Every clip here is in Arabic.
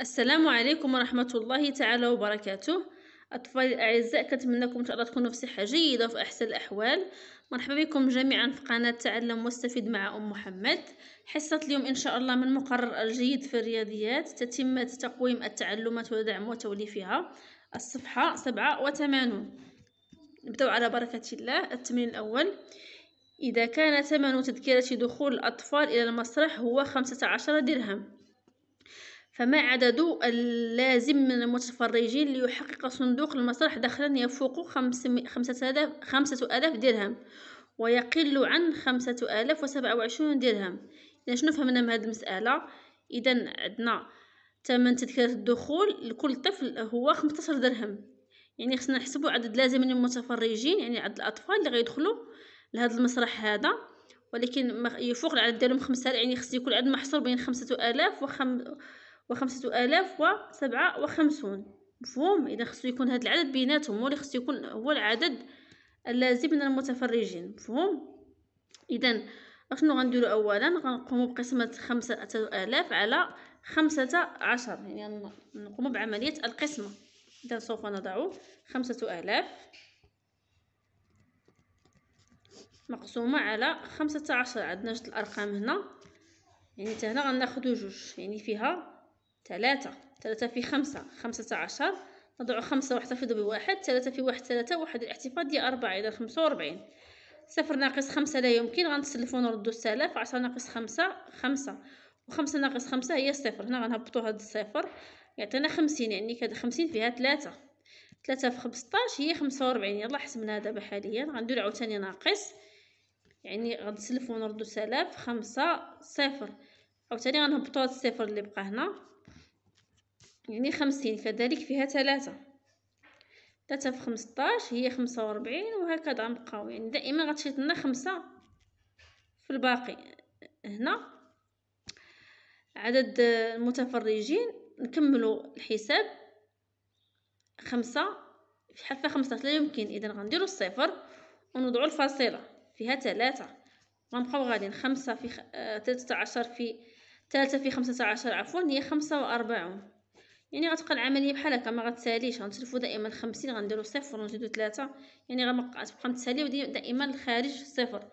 السلام عليكم ورحمة الله تعالى وبركاته أطفالي الأعزاء كنتمنىكم إن شاء الله تكونوا في صحة جيدة وفي أحسن الأحوال مرحبا بكم جميعا في قناة تعلم واستفيد مع أم محمد حصة اليوم إن شاء الله من مقرر الجيد في الرياضيات تتمة تقويم التعلمات ودعم وتوليفها الصفحة سبعة وثمانون نبدأ على بركة الله التمرين الأول إذا كان ثمن تذكرة دخول الأطفال إلى المسرح هو خمسة عشر درهم فما عدد اللازم من المتفرجين ليحقق صندوق المسرح دخلا يفوق خمسة آلاف, خمسة آلاف درهم ويقل عن خمسة آلاف وسبعة وعشرون درهم إذا شنو فهمنا من هذه المسألة إذا عندنا ثمن تذكرة الدخول لكل طفل هو خمسطاشر درهم يعني خصنا نحسبو عدد لازم من المتفرجين يعني عدد الأطفال اللي غيدخلوا لهذا المسرح هذا ولكن يفوق العدد ديالهم خمسة يعني خص يكون عدد محصور بين خمسة آلاف وخم وخمسة آلاف وسبعة وخمسون مفهوم إذا خصو يكون هاد العدد بيناتهم هو اللي خصو يكون هو العدد اللازم من المتفرجين مفهوم إذا اشنو غنديرو أولا غنقومو بقسمة خمسة آلاف على خمسة عشر يعني نقوم بعملية القسمة إذا سوف نضع خمسة آلاف مقسومة على خمسة عشر عندنا جوج الأرقام هنا يعني تهنا غناخدو جوج يعني فيها ثلاثة ثلاثة في خمسة خمسة عشر نضع خمسة واحتفظ بواحد ثلاثة في واحد ثلاثة واحد الاحتفاظ ديال أربعة إلى خمسة وأربعين صفر ناقص خمسة لا يمكن غنتسلفو ونردو السلف عشرة ناقص خمسة خمسة وخمسة ناقص خمسة هي صفر هنا غنهبطو هاد الصفر يعطينا خمسين يعني كذا خمسين فيها ثلاثة ثلاثة في خمسطاش هي خمسة وأربعين يلا حسبنا دابا حاليا غندير عاوتاني ناقص يعني غنتسلفو ونردو السالف خمسة صفر عاوتاني غنهبطو هاد الصفر اللي بقى هنا يعني خمسين كذلك فيها ثلاثة ثلاثة في خمسطاش هي خمسة وربعين وهكذا غنبقاو يعني دائما غتشيط لنا خمسة في الباقي هنا عدد المتفرجين نكملوا الحساب خمسة في حفة خمسة لا يمكن إذا غنديروا الصفر ونوضعوا الفاصلة فيها ثلاثة غنبقاو غاديين خمسة في خ... آه، تلاتة عشر في ثلاثة في خمسة عشر عفوا هي خمسة وأربعون يعني غتبقى العمليه بحال هكا ما غتساليش غنتلفو دائما 50 غنديرو صفر ونزيدو 3 يعني غتبقى متساليه دائما الخارج صفر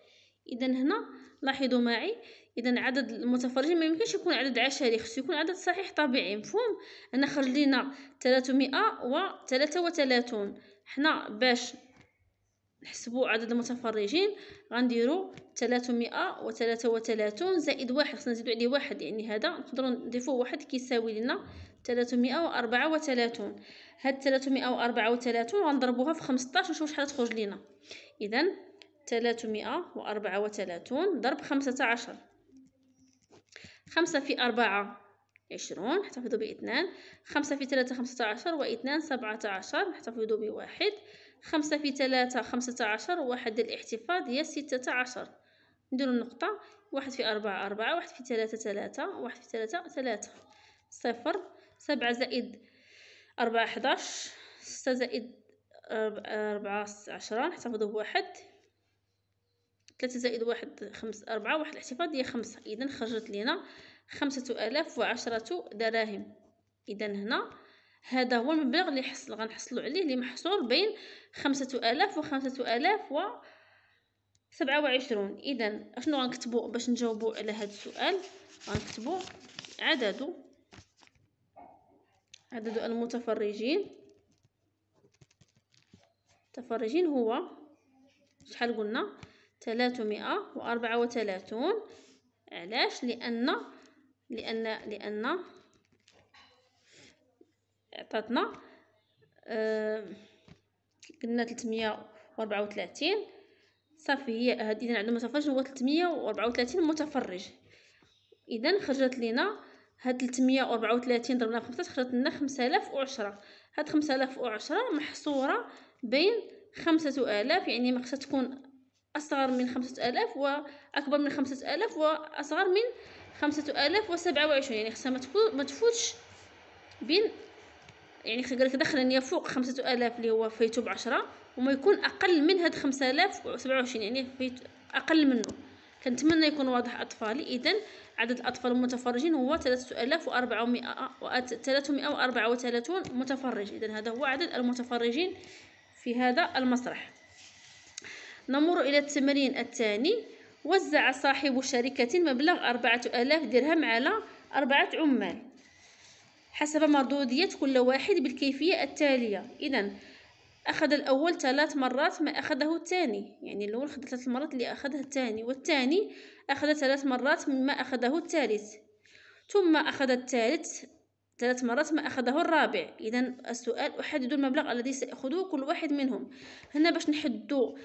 اذا هنا لاحظوا معي اذا عدد المتفرجين ما يمكنش يكون عدد عشري خصو يكون عدد صحيح طبيعي مفهوم انا خرج لينا 333 حنا باش نحسبوا عدد المتفرجين غنديروا 333 زائد واحد خصنا نزيدو عليه واحد يعني هذا نقدروا نضيفوا واحد كيساوي لنا 334 هاد 334 غنضربوها في 15 ونشوف شحال تخرج لينا اذا 334 ضرب 15 خمسة في أربعة عشرون نحتفظوا باثنان خمسة في ثلاثة 15 و واثنان 17 نحتفظوا ب بواحد خمسة في ثلاثة خمسة عشر واحد الاحتفاظ هي ستة عشر نديرو النقطة واحد في أربعة أربعة واحد في ثلاثة ثلاثة واحد في ثلاثة ثلاثة صفر سبعة زائد أربعة حداش ستة زائد أربعة عشرة نحتفظو بواحد ثلاثة زائد واحد خمس أربعة واحد الاحتفاظ هي خمسة إذا خرجت لينا خمسة آلاف وعشرة دراهم إذا هنا هذا هو المبلغ اللي حصل غنحصلوا عليه اللي محصور بين خمسة آلاف وخمسة آلاف و سبعة وعشرون إذا أشنو غنكتبو باش نجاوبو على هاد السؤال غنكتبو عدد عدد المتفرجين المتفرجين هو شحال قلنا تلاتمائة وأربعة وتلاتون علاش لأن لأن لأن عطاتنا آه، قلنا 334 صافي هي هاد اذا عندنا متفرج هو 334 متفرج اذا خرجت لينا هاد 334 ضربنا في خمسة خرجت لنا عشرة هاد خمسة آلاف أو عشرة محصورة بين خمسة آلاف يعني خصها تكون أصغر من خمسة آلاف وأكبر من خمسة آلاف وأصغر من خمسة آلاف وسبعة وعشرين يعني خصها متفوتش بين يعني كنقول لك دخلا يفوق خمسة آلاف اللي هو فيتو بعشرة وما يكون أقل من هاد خمسة آلاف وسبعة وعشرين يعني فيتو أقل منه كنتمنى يكون واضح أطفالي إذا عدد الأطفال المتفرجين هو ثلاثة آلاف وأربعمائة ثلاثمائة وأربعة وثلاثون متفرج إذا هذا هو عدد المتفرجين في هذا المسرح نمر إلى التمرين الثاني وزع صاحب شركة مبلغ أربعة آلاف درهم على أربعة عمال حسب مردودية كل واحد بالكيفية التالية إذا أخذ الأول ثلاث مرات ما أخذه الثاني يعني الأول أخذ ثلاث مرات اللي أخذه الثاني والثاني أخذ ثلاث مرات مما أخذه الثالث ثم أخذ الثالث ثلاث مرات ما أخذه الرابع إذا السؤال أحدد المبلغ الذي سيأخذه كل واحد منهم هنا باش نحدو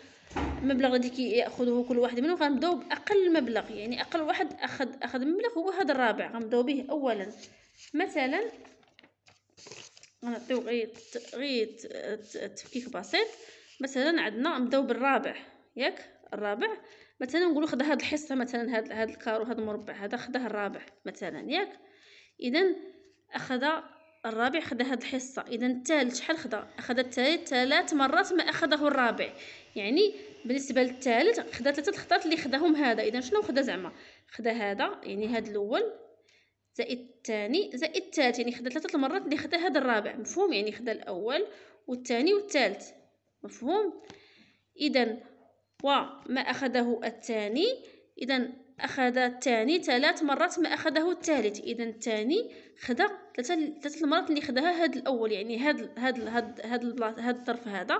المبلغ الذي يأخذه كل واحد منهم غنبداو بأقل مبلغ يعني أقل واحد أخذ أخذ مبلغ هو هذا الرابع غنبداو به أولا مثلا غنعطيو غير غير تفكيك بسيط مثلا عندنا نبداو بالرابع ياك الرابع مثلا نقولو خذ هاد الحصه مثلا هاد هاد الكارو هاد المربع هذا خداه الرابع مثلا ياك اذا اخذ الرابع خدا هاد الحصه اذا الثالث شحال خدا اخذ الثالث ثلاث مرات ما اخذه الرابع يعني بالنسبه للثالث خدا ثلاثه الخطات اللي خداهم هذا اذا شنو خدا زعما خدا هذا يعني هاد الاول زائد الثاني زائد الثالث يعني خدا ثلاثه المرات اللي خدا هذا الرابع مفهوم يعني خدا الاول والثاني والثالث مفهوم اذا وما اخذه الثاني اذا اخذ الثاني ثلاث مرات ما اخذه الثالث اذا الثاني خدا ثلاثه المرات اللي خداها هذا الاول يعني هذا هذا هذا هذا الطرف هذا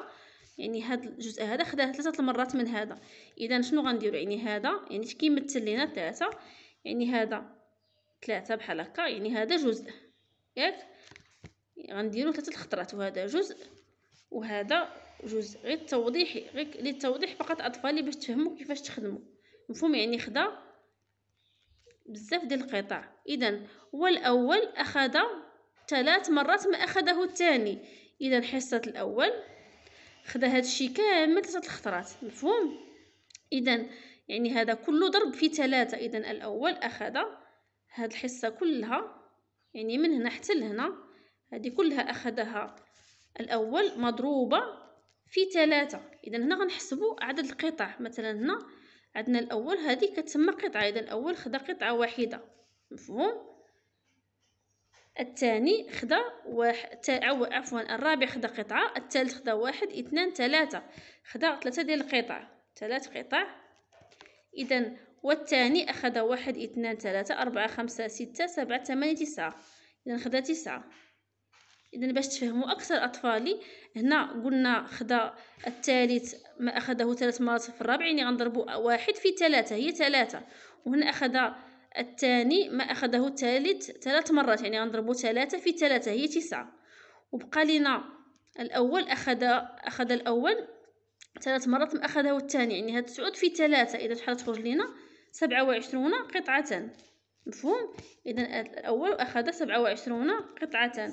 يعني هذا الجزء هذا خداه ثلاثه المرات من هذا اذا شنو غنديرو يعني هذا يعني كيمثل لينا ثلاثه يعني هذا ثلاثة بحال هكا يعني هذا جزء ياك غنديرو ثلاثة الخطرات وهذا جزء وهذا جزء غير التوضيحي غير للتوضيح فقط اطفالي باش تفهموا كيفاش تخدموا مفهوم يعني خدا بزاف ديال القطع اذا هو الاول اخذ ثلاث مرات ما اخذه الثاني اذا حصه الاول خدا هذا كامل ثلاثه الخطرات مفهوم اذا يعني هذا كله ضرب في ثلاثه اذا الاول اخذ هاد الحصه كلها يعني من هنا حتى لهنا هادي كلها اخذها الاول مضروبه في ثلاثة اذا هنا غنحسبوا عدد القطع مثلا هنا عندنا الاول هذه كتسمى قطعه اذا الاول خدا قطعه واحده مفهوم الثاني خدا واحد أو عفوا الرابع خدا قطعة الثالث خدا واحد اثنان ثلاثة خدا ثلاثة ديال القطع ثلاث قطع إذا والثاني أخذ واحد اثنان ثلاثة أربعة خمسة ستة سبعة ثمانية تسعة إذا خدا تسعة إذا باش تفهموا أكثر أطفالي هنا قلنا خدا الثالث ما أخذه ثلاث مرات في الرابع يعني غنضربوا واحد في ثلاثة هي ثلاثة وهنا أخذ الثاني ما أخذه الثالث ثلاث مرات يعني غنضربوا ثلاثة في ثلاثة هي تسعة وبقى لنا الأول أخذ أخذ الأول ثلاث مرات ما أخذه الثاني يعني هاد تسعود في ثلاثة إذا شحال تخرج لينا سبعة وعشرون قطعة مفهوم إذا الأول أخذ سبعة وعشرون قطعة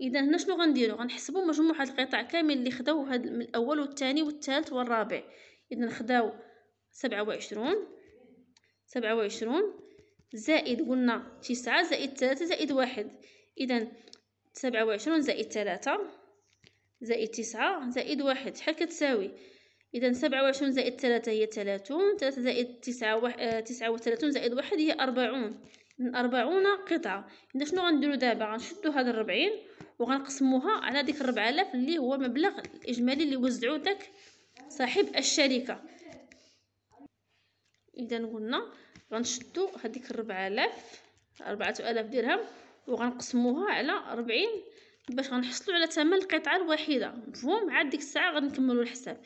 إذا هنا شنو غنديرو غنحسبو مجموعة القطع كامل اللي خداو هاد من الأول والثاني والثالث والرابع إذا خداو سبعة وعشرون سبعة وعشرون زائد قلنا تسعة زائد ثلاثة زائد واحد إذا سبعة وعشرون زائد ثلاثة زائد تسعة زائد واحد شحال كتساوي إذا سبعة وعشرون زائد ثلاثة هي ثلاثون ثلاثة زائد تسعة وح... آه، تسعة وثلاثون زائد واحد هي أربعون من أربعون قطعة إذا شنو غنديرو دابا غنشدو هاد الربعين وغنقسموها على ديك الربع آلاف اللي هو المبلغ الإجمالي اللي وزعو داك صاحب الشركة إذا قلنا غنشدو هاديك الربع آلاف أربعة آلاف درهم وغنقسموها على ربعين باش غنحصلو على ثمن القطعه الواحدة، مفهوم عاد ديك الساعه غنكملو الحساب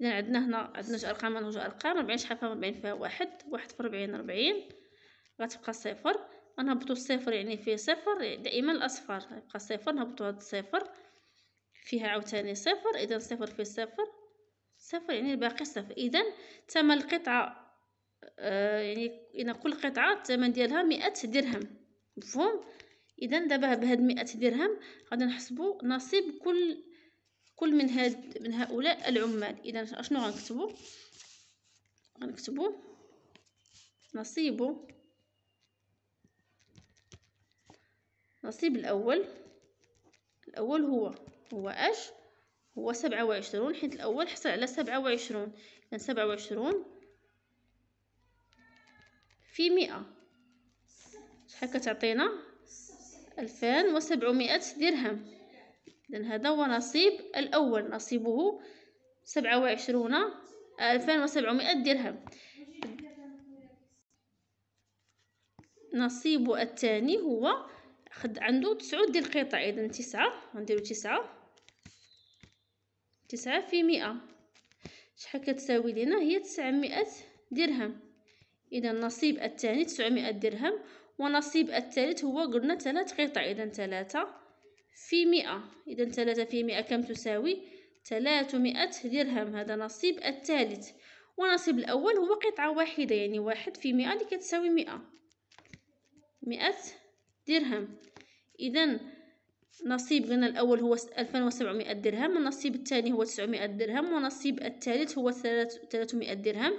اذا عندنا هنا عندنا جوج ارقام هنا جوج ارقام ربعين شحال فيها ربعين فيها واحد واحد في ربعين ربعين غتبقى صفر غنهبطو الصفر يعني فيه صفر دائما الاصفر غيبقى صفر نهبطو هاد الصفر فيها عاوتاني صفر اذا صفر فيه صفر صفر يعني الباقي صفر اذا ثمن القطعه آه، يعني إن كل قطعه الثمن ديالها مئة درهم مفهوم اذا دابا بهاد مئة درهم غادي نحسبو نصيب كل كل من هاد من هؤلاء العمال اذا اشنو غنكتبو غنكتبو نصيبو نصيب الاول الاول هو هو اش هو سبعة وعشرون حيت الاول حصل على سبعة وعشرون اذا سبعة وعشرون في مئة شحال كتعطينا الفان وسبعمائة درهم إذا هذا هو نصيب الأول نصيبه سبعة وعشرون ألفان وسبعمائة درهم نصيب الثاني هو خد عنده تسعود ديال القطع إذا تسعة غنديرو تسعة تسعة في مئة شحال كتساوي لينا هي تسعمائة درهم إذا النصيب الثاني تسعمائة درهم ونصيب الثالث هو قلنا ثلاث قطع إذا ثلاثة في مئة إذا ثلاثة في مئة كم تساوي ثلاثمائة درهم هذا نصيب الثالث ونصيب الأول هو قطعة واحدة يعني واحد في مئة اللي كتساوي مئة مئة درهم إذا نصيب قلنا الأول هو ألفان وسبعمائة درهم النصيب الثاني هو تسعمائة درهم ونصيب الثالث هو ثلاثمائة درهم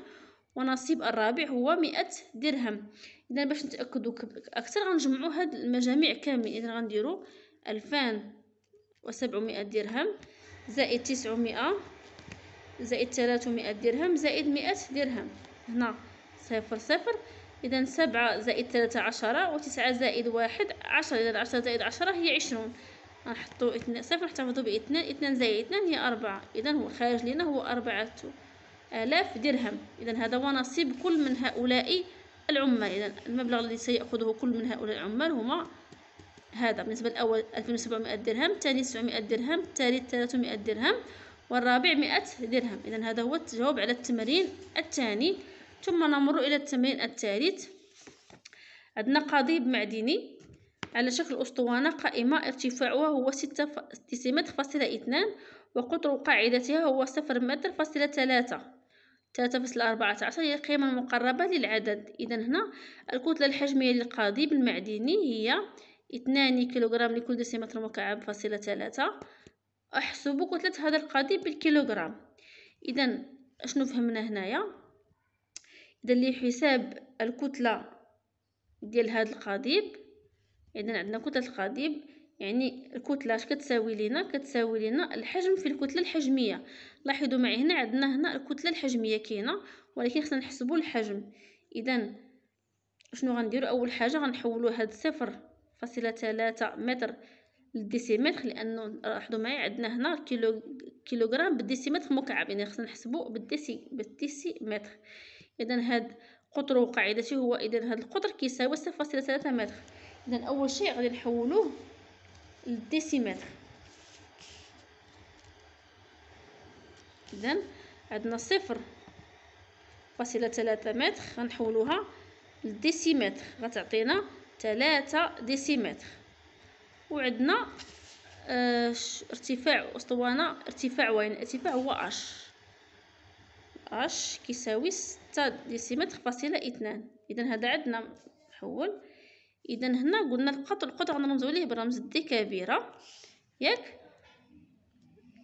ونصيب الرابع هو مئة درهم إذا باش نتأكدو أكثر غنجمعو هاد المجاميع كاملين إذا غنديرو ألفان وسبعمائة درهم زائد تسعمائة زائد ثلاثمائة درهم زائد مئة درهم هنا صفر صفر إذا سبعة زائد ثلاثة عشرة وتسعة زائد واحد عشرة إذا عشرة زائد عشرة هي عشرون نحطو اثنين صفر نحتفظو باثنان اثنان زائد اثنان هي أربعة إذا هو خارج لنا هو أربعة آلاف درهم إذا هذا هو نصيب كل من هؤلاء العمال إذا المبلغ الذي سيأخذه كل من هؤلاء العمال هما هذا بالنسبة للأول وسبعمائة درهم الثاني سبعمائة درهم الثالث 300 درهم والرابع مائة درهم إذا هذا هو الجواب على التمرين الثاني ثم نمر إلى التمرين الثالث عندنا قضيب معدني على شكل أسطوانة قائمة ارتفاعها هو ستة متر فاصلة اثنان وقطر قاعدتها هو صفر متر فاصلة ثلاثة ثلاثة فاصلة أربعة عشر هي القيمة المقربة للعدد إذا هنا الكتلة الحجمية للقضيب المعدني هي اثنان كيلوغرام لكل دسيمتر مكعب فاصلة ثلاثة أحسب كتلة هذا القضيب بالكيلوغرام إذا أشنو فهمنا هنايا إذا اللي حساب الكتلة ديال هذا القضيب إذا عندنا كتلة القضيب يعني الكتلة اش كتساوي لينا كتساوي لينا الحجم في الكتلة الحجمية لاحظوا معي هنا عندنا هنا الكتلة الحجمية كاينة ولكن خصنا نحسبوا الحجم إذا شنو غنديروا أول حاجة غنحولوا هاد الصفر فاصلة ثلاثة متر للديسيمتر لانه لاحظوا معايا عندنا هنا كيلو كيلوغرام بالديسيمتر مكعب يعني خصنا نحسبو بالديسي بالديسيمتر اذا هاد قطر وقاعدته هو اذا هاد القطر كيساوي صفر فاصلة ثلاثة متر اذا اول شيء غادي نحولوه للديسيمتر اذا عندنا صفر فاصلة ثلاثة متر غنحولوها للديسيمتر غتعطينا ثلاثة ديسيمتر وعندنا اه ارتفاع اسطوانة ارتفاع وين ارتفاع هو اش اش كيساوي ستة ديسيمتر فاصلة اثنان اذا هذا عندنا حول اذا هنا قلنا القطر القطر غنرمزو ليه برمز دي كبيرة ياك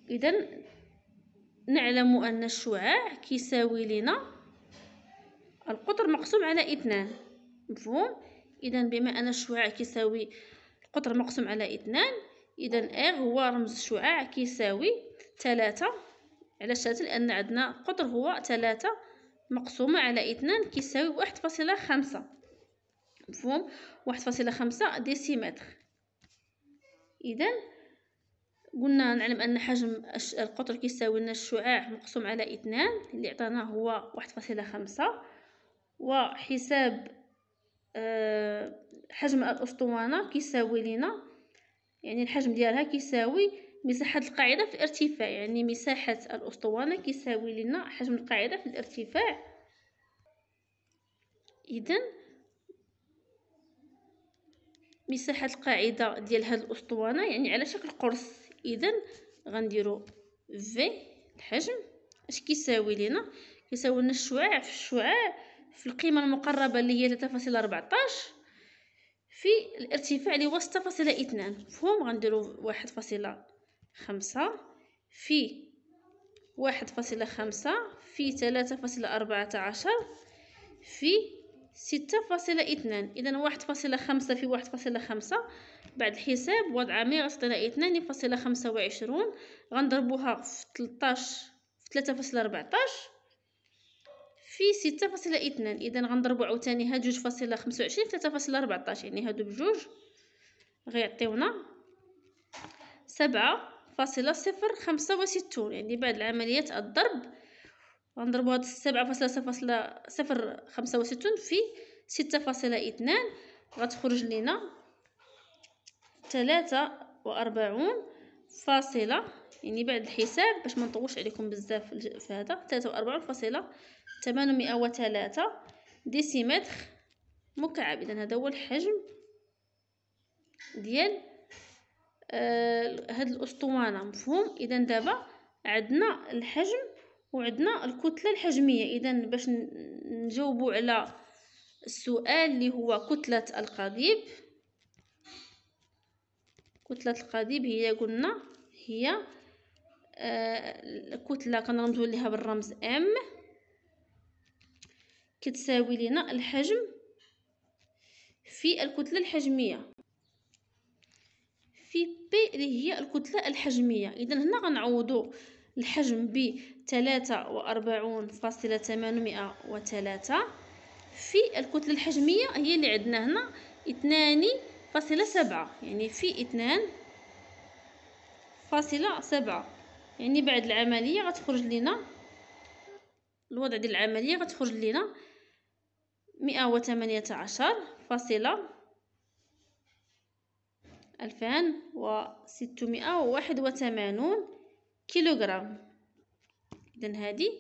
اذا نعلم ان الشعاع كيساوي لنا القطر مقسوم على اثنان مفهوم اذا بما ان الشعاع كيساوي القطر مقسوم على اثنان اذا نعم. اغ هو رمز الشعاع كيساوي ثلاثة على ثلاثة لان عندنا قطر هو ثلاثة مقسومة على اثنان كيساوي واحد فاصلة خمسة مفهوم واحد فاصلة خمسة ديسيمتر اذا قلنا نعلم ان حجم القطر كيساوي لنا الشعاع مقسوم على اثنان اللي عطانا هو واحد فاصلة خمسة وحساب آه، حجم الاسطوانه كيساوي لينا يعني الحجم ديالها كيساوي مساحه القاعده في الارتفاع يعني مساحه الاسطوانه كيساوي لينا حجم القاعده في الارتفاع اذا مساحه القاعده ديال هاد الاسطوانه يعني على شكل قرص اذا غنديرو في الحجم اش كيساوي لينا كيساوي لنا الشعاع في الشعاع في القيمة المقربة اللي هي ثلاثة فاصلة أربعتاش في الارتفاع اللي هو ستة فاصلة اثنان مفهوم غنديرو واحد فاصلة خمسة في واحد فاصلة خمسة في ثلاثة فاصلة أربعة عشر في ستة فاصلة اثنان إذا واحد فاصلة خمسة في واحد فاصلة خمسة بعد الحساب وضع مية غسطينا اثنان فاصلة خمسة وعشرون غنضربوها في تلطاش في تلاتة فاصلة أربعتاش في ستة فاصلة اثنان إذا غنضربو عاوتاني هاد جوج فاصلة خمسة وعشرين ثلاثة فاصلة ربعطاش يعني هادو بجوج غيعطيونا سبعة فاصلة صفر خمسة وستون يعني بعد عملية الضرب غنضربو هاد سبعة فاصلة صفر فاصلة صفر خمسة وستون في ستة فاصلة اثنان غتخرج لينا ثلاثة وأربعون فاصلة يعني بعد الحساب باش منطولش عليكم بزاف في هذا ثلاثة وأربعون فاصلة ثمانمائة وثلاثة ديسيمتر مكعب إذا هذا هو الحجم ديال آه هاد الأسطوانة مفهوم إذا دابا عندنا الحجم وعندنا الكتلة الحجمية إذا باش نجاوبو على السؤال اللي هو كتلة القضيب كتلة القضيب هي قلنا هي آه الكتلة كنرمزو ليها بالرمز ام كتساوي لنا الحجم في الكتلة الحجمية في بي اللي هي الكتلة الحجمية إذا هنا غنعوضو الحجم ب تلاتة وأربعون فاصلة ثمانمائة وثلاثة في الكتلة الحجمية هي اللي عندنا هنا اثنان فاصلة سبعة يعني في اثنان فاصلة سبعة يعني بعد العملية غتخرج لنا الوضع ديال العملية غتخرج لنا مئة وثمانية عشر فاصلة ألفان وستمائة وواحد وثمانون كيلوغرام إذن هذه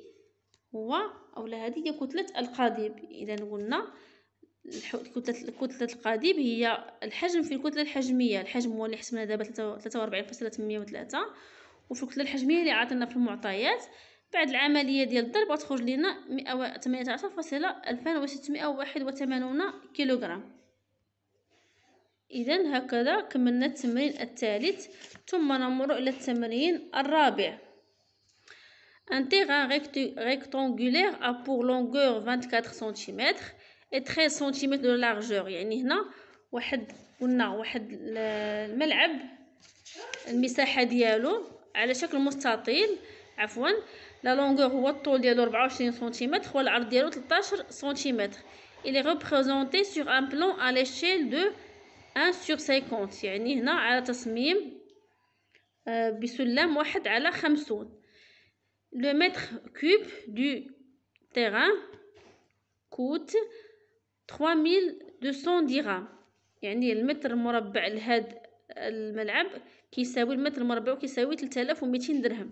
هو أولا هذه هي كتلة القضيب إذن قلنا كتلة كتلة القضيب هي الحجم في الكتلة الحجمية الحجم هو اللي حسبناه دابا فاصلة وتلاتة وفي الكتلة الحجمية اللي عاطينا في المعطيات بعد العملية ديال الضرب غتخرج لينا مئة و... ثمانية عشر فاصلة ألفان وستمائة وواحد وثمانون كيلوغرام إذا هكذا كملنا التمرين الثالث ثم نمر إلى التمرين الرابع Un terrain rectangulaire a pour longueur 24 cm et 13 cm de largeur يعني هنا واحد قلنا واحد الملعب المساحه ديالو على شكل مستطيل عفوا لا لونغور هو الطول ديالو 24 سنتيمتر والعرض ديالو 13 سنتيمتر il est représenté sur un plan à l'échelle de 1 sur 50 يعني هنا على تصميم بسلم 1 على 50. le mètre cube du terrain coûte 3200 dirhams يعني المتر مربع لهذا الملعب كيساوي المتر المربع كيساوي 3200 درهم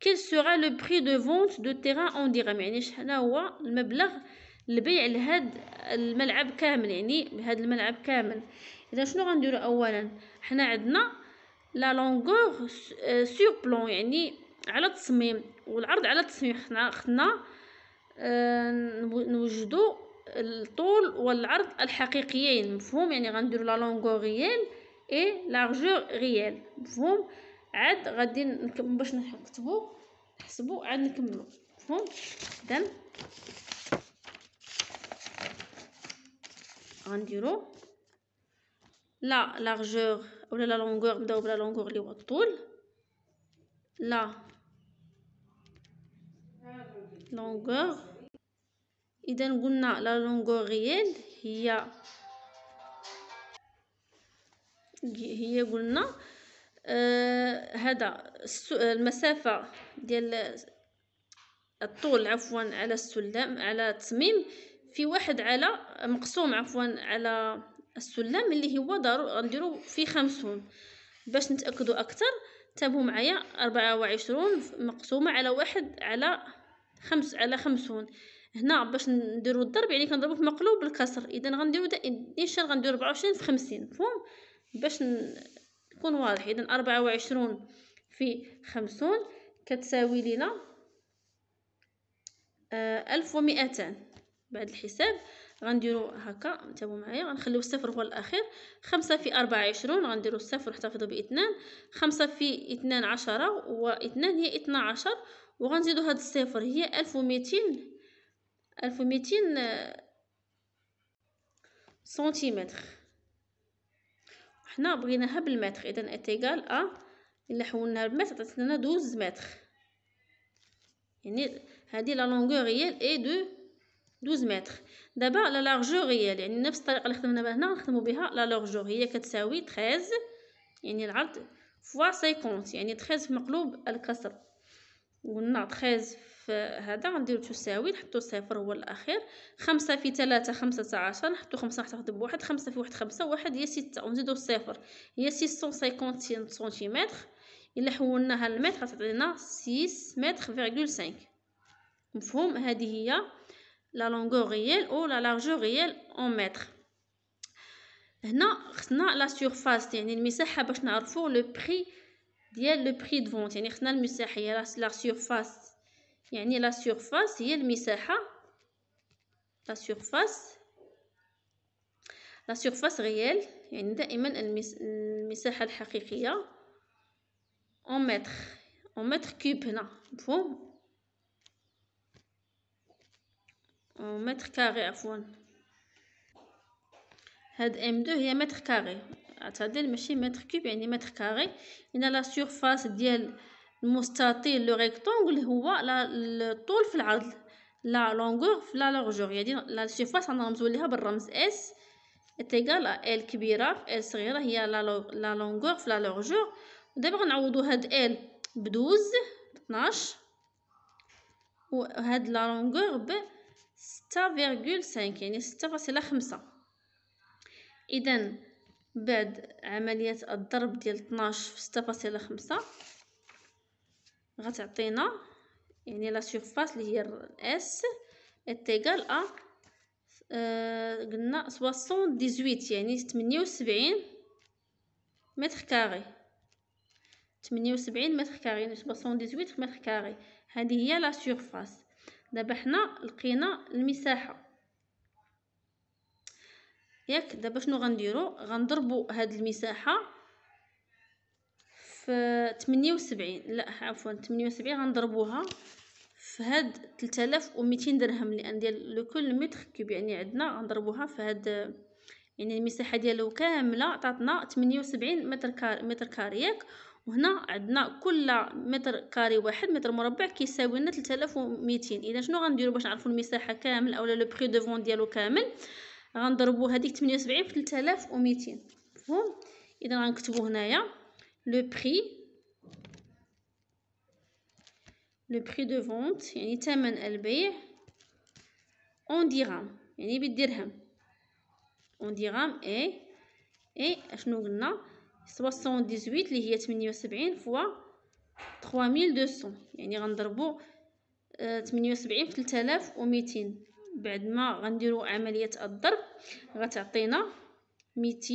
كيل سوغا لو بري دو فونت دو تيران اون ديغام يعني شحال هو المبلغ البيع لهاد الملعب كامل يعني بهاد الملعب كامل اذا شنو غنديرو اولا حنا عندنا لا لونغور سور بلون euh, يعني على التصميم والعرض على التصميم حنا خدنا آه، نوجدو الطول والعرض الحقيقيين مفهوم يعني غنديرو لا لونغور ريال اي لارجور ريال مفهوم عاد غادي باش نكتبو نحسبو عاد نكملو مفهوم اذا غنديرو لا لارجور ولا لا لونغور نبداو بلا لونغور اللي هو الطول لا لونغور اذا قلنا لا لونغور ريال هي هي قلنا آه هذا المسافة ديال الطول عفوا على السلم على التصميم في واحد على مقسوم عفوا على السلم اللي هو ضروري غنديرو في خمسون باش نتاكدو اكثر تابعوا معايا أربعة وعشرون مقسومه على واحد على خمس على خمسون هنا باش نديرو الضرب يعني كنضربو في مقلوب الكسر اذا غنديرو إنشاء غنديرو ربعة وعشرين في خمسين مفهوم باش ن... تكون واضح إذا أربعة وعشرون في خمسون كتساوي لنا آه، ألف ومئتان بعد الحساب غنديرو هكا انتبهوا معايا غنخليو الصفر هو الاخير خمسة في أربعة وعشرون غنديرو الصفر ونحتفظو باثنان خمسة في اثنان عشرة واثنان هي اثنا عشر وغنزيدو هاد الصفر هي ألف وميتين ألف وميتين آه، سنتيمتر حنا بغيناها بالمتر اذا اتيكال ا الا حولناها بالمتر عطاتنا 12 متر يعني هذه لا لونغور هي اي دو 12 متر دابا لا لارجور هي يعني نفس الطريقه اللي خدمنا بها هنا نخدموا بها لا لارجور هي كتساوي 13 يعني العرض فوا 50 يعني 13 مقلوب الكسر قلنا 13 في هذا غنديرو تساوي نحطو صفر هو الاخير خمسة في ثلاثة خمسة عشر نحطو خمسة نحطو بواحد خمسة في واحد خمسة واحد هي ستة ونزيدو صفر هي سيستون سيكونتين سنتيمتر الا حولناها للمتر غتعطينا سيس متر فيغكول سانك مفهوم هذه هي لا لونغور ريال او لا لارجور ريال اون متر هنا خصنا لا سيرفاس يعني المساحه باش نعرفو لو بخي ديال لو بخي دفونت يعني خصنا المساحه هي لا سيرفاس يعني لا سيرفاس هي المساحة لا سيرفاس لا سيرفاس ريال يعني دائما المساحة الحقيقية اون متر اون متر كوب هنا مفهوم اون متر كاري عفوا هاد ام دو هي متر كاري اعتذر ماشي متر كوب يعني متر كاري هنا لا سيرفاس ديال المستطيل لو ريكتونغل هو الطول في العرض لا لونغور في لا لارجور يعني لا سيرفاس غنرمزو ليها بالرمز اس اتيكال ال كبيره في ال صغيره هي لا لونغور في لا لارجور ودابا غنعوضو هاد ال بدوز بطناش وهاد لا لونغور ب 6.5 يعني ستة فاصلة خمسة اذا بعد عملية الضرب ديال طناش في ستة فاصلة خمسة غتعطينا يعني لا سيرفاس اللي هي الاس اتيكال ا آه، قلنا سواسون ديزويت يعني تمنية وسبعين متر كاري تمنية وسبعين متر كاري يعني سواسون ديزويت متر كاري هذه هي لا سيرفاس دابا حنا لقينا المساحه ياك دابا شنو غنديرو غنضربو هاد المساحه في وسبعين لا عفوا وسبعين غنضربوها في هاد وميتين درهم لان ديال لكل متر كيب يعني عندنا غنضربوها في هاد يعني المساحه ديالو كامله عطاتنا وسبعين متر كار متر كاري ياك وهنا عندنا كل متر كاري واحد متر مربع كيساوي لنا وميتين اذا شنو غنديرو باش نعرفو المساحه كامل اولا لو بخي دو فون ديالو كامل غنضربو هاديك تمنيه وسبعين في وميتين مفهوم اذا غنكتبو هنايا le prix le prix de vente يعني ثمن البيع en dirham يعني بالدرهم en dirham اي اي شنو قلنا 78 اللي هي 78 فوا 3200 يعني غنضربو 78 آه، في 3200 بعد ما غنديرو عمليه الضرب غتعطينا 200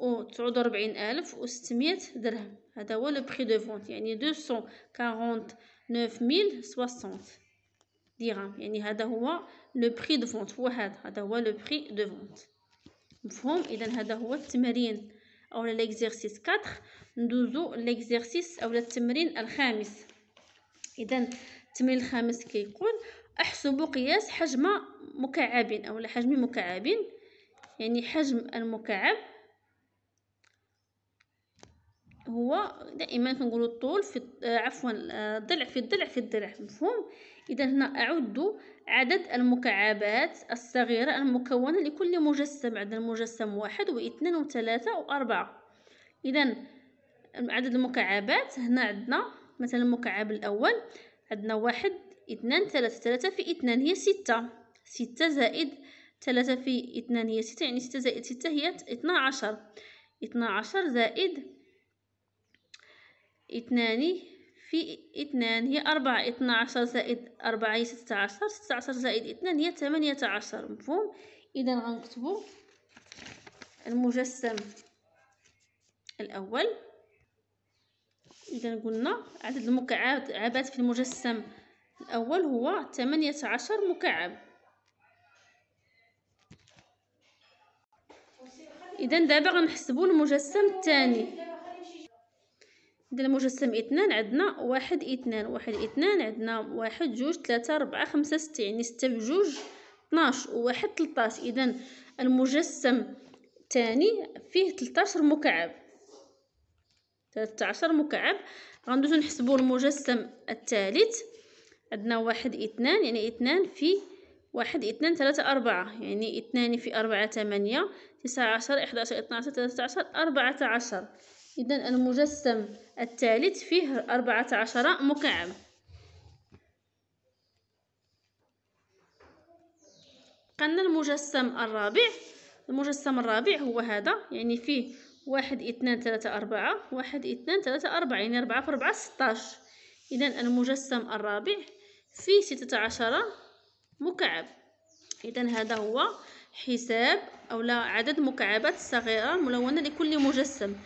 وتسعود وربعين ألف وستمية درهم هذا هو لو بخي دو فونت يعني دو سون كارونت نوف ميل سواسونت درهم يعني هذا هو لو بخي دو فونت هو هذا هذا هو لو بخي دو فونت مفهوم إذا هذا هو التمرين أو ليكزيرسيس كاتخ ندوزو ليكزيرسيس أو التمرين الخامس إذا التمرين الخامس كيقول احسبوا قياس حجم مكعبين أو حجم مكعبين يعني حجم المكعب هو دائما كنقولوا الطول في آه، عفوا الضلع آه، في الضلع في الضلع مفهوم اذا هنا اعد عدد المكعبات الصغيره المكونه لكل مجسم عندنا المجسم واحد واثنان وثلاثه واربعه اذا عدد المكعبات هنا عندنا مثلا المكعب الاول عندنا واحد اثنان ثلاثة ثلاثة في اثنان هي ستة ستة زائد ثلاثة في اثنان هي ستة يعني ستة زائد ستة هي اثنى عشر اثنى عشر زائد اثنان في اثنان هي أربعة اثنا عشر زائد أربعة هي ستة عشر ستة عشر زائد اثنان هي ثمانية عشر مفهوم إذا غنكتبو المجسم الأول إذا قلنا عدد المكعبات في المجسم الأول هو ثمانية عشر مكعب إذا دابا غنحسبو المجسم الثاني إذا المجسم اثنان عندنا واحد اثنان واحد اثنان عندنا واحد جوج ثلاثة ربعة خمسة ستة يعني ستة بجوج اثناش وواحد تلتاش إذا المجسم الثاني فيه تلتاشر مكعب تلتاشر مكعب غندوزو نحسبو المجسم الثالث عندنا واحد اثنان يعني اثنان في واحد اثنان ثلاثة أربعة يعني اثنان في أربعة ثمانية تسعة عشر إحدى عشر اثنى عشر ثلاثة عشر أربعة عشر إذا المجسم الثالث فيه أربعة عشر مكعب قلنا المجسم الرابع المجسم الرابع هو هذا يعني فيه واحد اثنان ثلاثة أربعة واحد اثنان ثلاثة أربعة يعني أربعة في أربعة ستاش إذا المجسم الرابع فيه ستة عشر مكعب إذا هذا هو حساب أو لا عدد مكعبات صغيرة ملونة لكل مجسم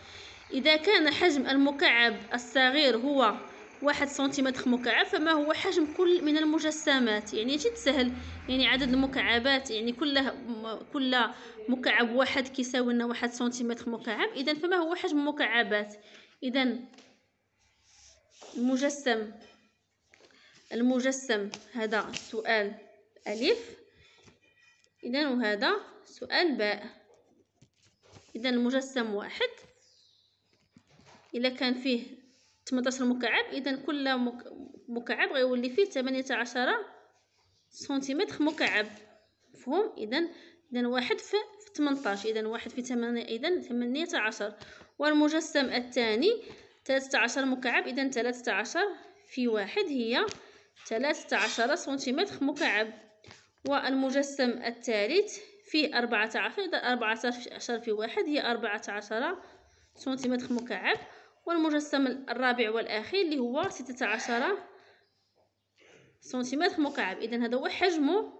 إذا كان حجم المكعب الصغير هو واحد سنتيمتر مكعب فما هو حجم كل من المجسمات يعني جد سهل يعني عدد المكعبات يعني كلها كل مكعب واحد كيساوي لنا واحد سنتيمتر مكعب إذا فما هو حجم المكعبات إذا المجسم المجسم هذا سؤال ألف إذا وهذا سؤال باء إذا المجسم واحد الا كان فيه 18 مكعب اذا كل مكعب غيولي فيه 18 سنتيمتر مكعب مفهوم اذا اذا واحد في 18 اذا واحد في 8 اذا 18 والمجسم الثاني 13 مكعب اذا 13 في واحد هي 13 سنتيمتر مكعب والمجسم الثالث فيه 14 اذا 14 في واحد هي 14 سنتيمتر مكعب والمجسم الرابع والأخير اللي هو ستة عشر سنتيمتر مكعب إذا هذا هو حجم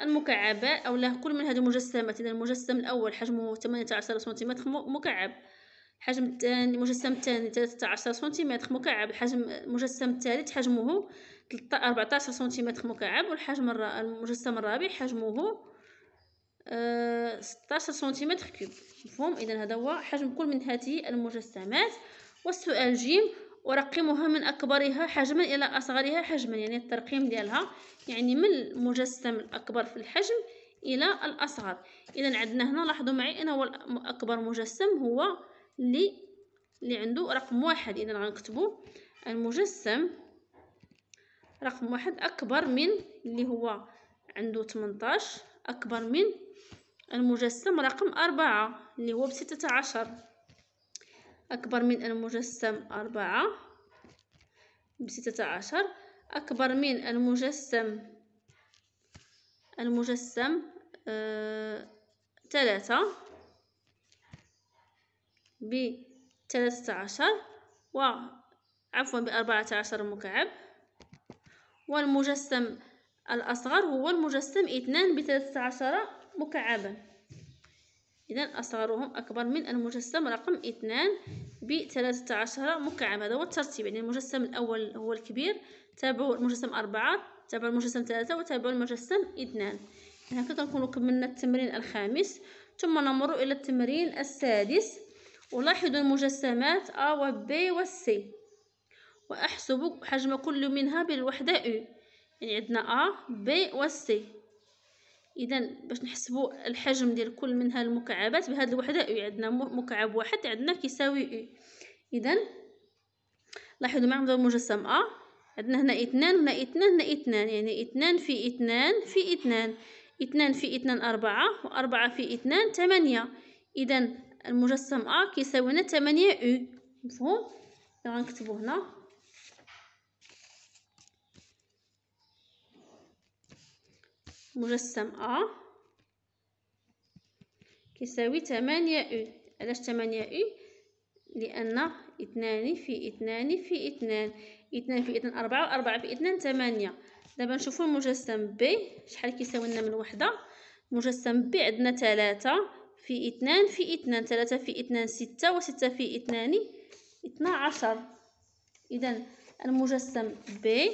المكعب أو لا كل من هذه المجسمات إذا المجسم الأول حجمه 18 سنتيمتر مكعب الحجم الثاني المجسم الثاني 13 سنتيمتر مكعب الحجم المجسم الثالث حجمه 14 سنتيمتر مكعب والحجم المجسم الرابع حجمه أه 16 سنتيمتر كوب مفهوم اذا هذا هو حجم كل من هذه المجسمات والسؤال جيم ورقمها من اكبرها حجما الى اصغرها حجما يعني الترقيم ديالها يعني من المجسم الاكبر في الحجم الى الاصغر اذا عندنا هنا لاحظوا معي انا هو اكبر مجسم هو اللي اللي عنده رقم واحد اذا غنكتبو المجسم رقم واحد اكبر من اللي هو عنده 18 اكبر من المجسم رقم أربعة اللي هو بستة عشر أكبر من المجسم أربعة بستة عشر أكبر من المجسم المجسم ثلاثة آه، بثلاثة عشر و عفوا بأربعة عشر مكعب والمجسم الأصغر هو المجسم اثنان بثلاثة عشر مكعبا إذا أصغرهم أكبر من المجسم رقم اثنان بثلاثة عشر مكعب هذا هو الترتيب يعني المجسم الأول هو الكبير تابعه المجسم أربعة تابع المجسم ثلاثة وتابع المجسم اثنان هكذا نكون كملنا التمرين الخامس ثم نمر إلى التمرين السادس ولاحظوا المجسمات ا و ب و س وأحسب حجم كل منها بالوحدة U يعني عندنا ا ب و C اذا باش نحسبوا الحجم ديال كل من هاد المكعبات بهاد الوحده او عندنا مكعب واحد عندنا كيساوي او اذا لاحظوا معايا نبداو مجسم ا عندنا هنا اثنان هنا اثنان هنا اثنان يعني اثنان في اثنان في اثنان اثنان في اثنان أربعة وأربعة في اثنان ثمانية إذا المجسم أ كيساوي لنا ثمانية أو مفهوم غنكتبو هنا مجسم أ كيساوي تمانية أو علاش تمانية أو لأن اثنان في اثنان في اثنان اثنان في اثنان أربعة وأربعة في اثنان تمانية دابا نشوفو المجسم بي شحال كيساوي لنا من وحدة مجسم بي عندنا تلاتة في اثنان في اثنان تلاتة في اثنان ستة وستة في اثنان اثنا عشر إذا المجسم بي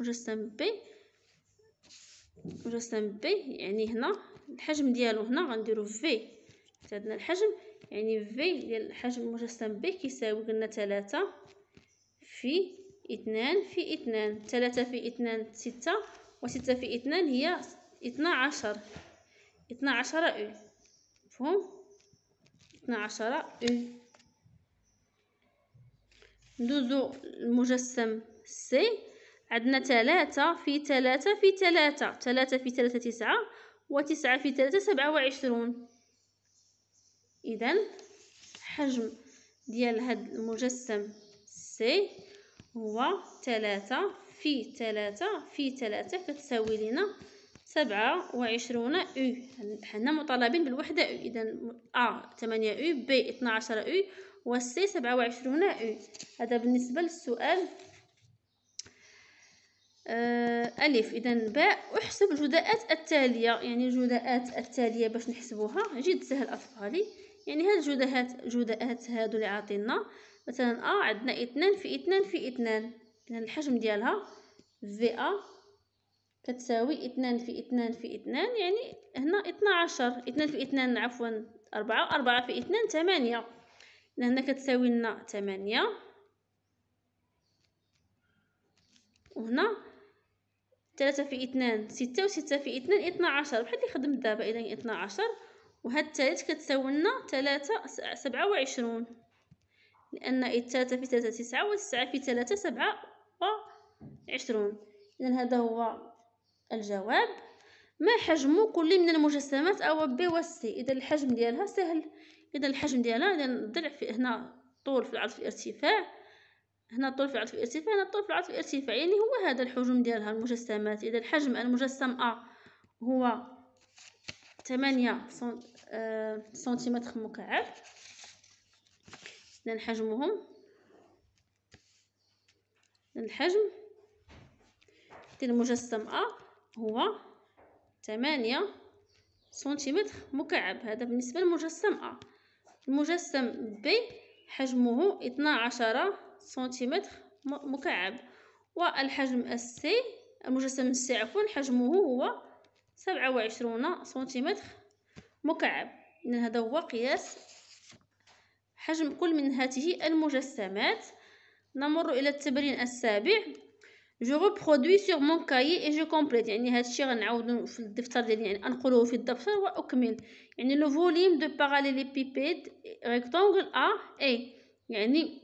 مجسم بي مجسم بي يعني هنا الحجم ديالو هنا غنديرو في عندنا الحجم يعني في ديال الحجم مجسم بي كيساوي قلنا ثلاثة في اثنان في اثنان ثلاثة في اثنان ستة وستة في اثنان هي اثنا عشر اثنا عشر او مفهوم اثنا عشر او ندوزو المجسم سي عندنا ثلاثة في ثلاثة في ثلاثة ثلاثة في ثلاثة تسعة وتسعة في ثلاثة سبعة وعشرون إذن حجم ديال هاد المجسم سي هو ثلاثة في ثلاثة في ثلاثة كتساوي لنا سبعة وعشرون أو حنا مطالبين بالوحدة أو إذن أ ثمانية أو بي اثنا عشر أو وسي سبعة وعشرون أو هذا بالنسبة للسؤال آه، ألف إذا باء أحسب الجداءات التالية يعني الجداءات التالية باش نحسبوها جد سهل أطفالي يعني هاد الجداءات جداءات هادو اللي عاطينا مثلا أ عندنا اثنان في اثنان في اثنان إذا الحجم ديالها في أ كتساوي اثنان في اثنان في اثنان يعني هنا اثنا عشر اثنان في اثنان عفوا أربعة أربعة في اثنان ثمانية إذا هنا كتساوي لنا ثمانية وهنا ثلاثة في اثنان ستة وستة في اثنان اثنا عشر بحال اللي خدمت دابا اذا اثنا عشر وهاد التالت كتساوي لنا ثلاثة سبعة وعشرون لأن الثلاثة في ثلاثة تسعة والتسعة في ثلاثة سبعة وعشرون إذا هذا هو الجواب ما حجم كل من المجسمات أو بي وسي إذا الحجم ديالها سهل إذا الحجم ديالها إذا الضلع في هنا طول في العرض في الارتفاع هنا الطول في في الارتفاع هنا الطول في في الارتفاع يعني هو هذا الحجم ديالها المجسمات اذا الحجم المجسم ا هو 8 آه، سنتيمتر مكعب اذا حجمهم الحجم ديال المجسم ا هو 8 سنتيمتر مكعب هذا بالنسبه للمجسم ا المجسم بي حجمه 12 سنتيمتر مكعب والحجم السي المجسم السي عفوا حجمه هو سبعة وعشرون سنتيمتر مكعب إذن هذا هو قياس حجم كل من هاته المجسمات نمر إلى التمرين السابع جو reproduis سيغ مون cahier إي جو كومبليت يعني هادشي غنعاودو في الدفتر ديالي يعني أنقلوه في الدفتر واكمل يعني لو فوليم دو باراليليبيبيد ريكتونغل ا اي يعني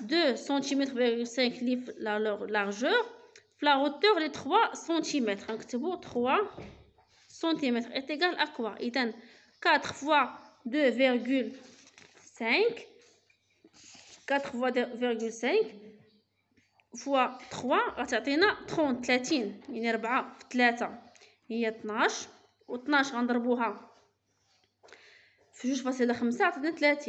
2 cm,5 livres la largeur. La hauteur, est 3 cm. Donc, 3 cm est égal à quoi Il donne 4 fois 2,5. 4 fois 2,5 x 3 غتعطينا 30 30 4 3 12 12 2.5 30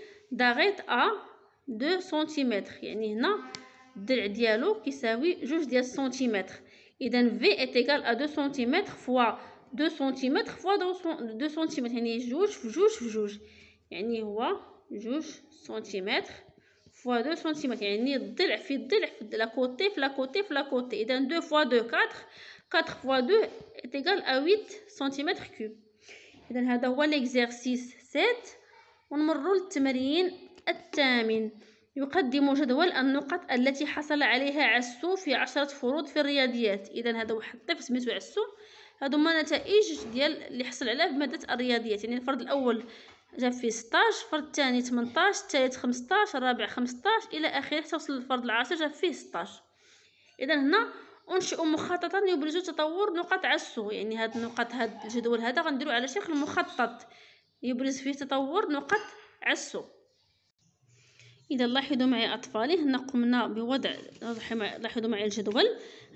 d'arrêt à 2 cm. Il y a un dialogue qui sert à 8 cm. Et V est égal à 2 cm fois 2 cm fois 2 cm. Il y a un juge, vous jugez, Il y a un juge, cm fois 2 cm. Il y a un dialogue de la côté, de la côté, la côté. 2 fois 2, 4. 4 fois 2 est égal à 8 cm3. Et l'exercice 7. ونمر للتمرين الثامن يقدم جدول النقط التي حصل عليها عسو في عشرة فروض في الرياضيات إذا هذا واحد الطفل سميتو عسو هادو هما نتائج ديال اللي حصل عليها في مادة الرياضيات يعني الفرد الأول جاب فيه 16 الفرد الثاني 18 الثالث 15 الرابع 15 إلى آخره حتى وصل للفرد العاشر جاب فيه 16 إذا هنا انشئوا مخططا يبرز تطور نقط عسو يعني هاد النقط هاد الجدول هذا غنديرو على شكل مخطط يبرز فيه تطور نقط عسو إذا لاحظوا معي أطفالي هنا قمنا بوضع لاحظوا معي الجدول